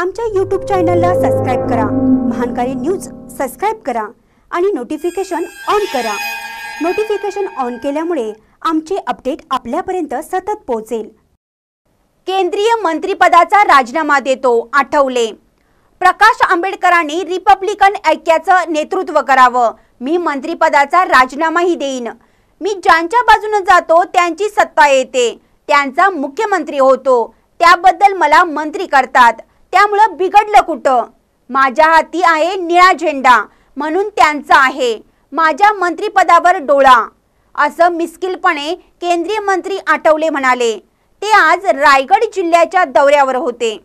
आमच्या यूट्यूब चॅनलला सबस्क्राईब करा महानकारी न्यूज सबस्क्राईब करा आणि नोटिफिकेशन ऑन करा नोटिफिकेशन ऑन केल्यामुळे आमचे अपडेट आपल्यापर्यंत सतत पोहोचेल केंद्रीय मंत्रिपदाचा राजीनामा देतो आठवले प्रकाश आंबेडकरांनी रिपब्लिकन ऐक्याचं नेतृत्व करावं मी मंत्रिपदाचा राजीनामाही देईन मी ज्यांच्या बाजूने जातो त्यांची सत्ता येते त्यांचा मुख्यमंत्री होतो त्याबद्दल मला मंत्री करतात त्यामुळं बिघडलं कुठं माझ्या हाती आहे निळा झेंडा म्हणून त्यांचा आहे माझ्या मंत्रीपदावर डोळा असं मिस्किलपणे केंद्रीय मंत्री आठवले म्हणाले ते आज रायगड जिल्ह्याच्या दौऱ्यावर होते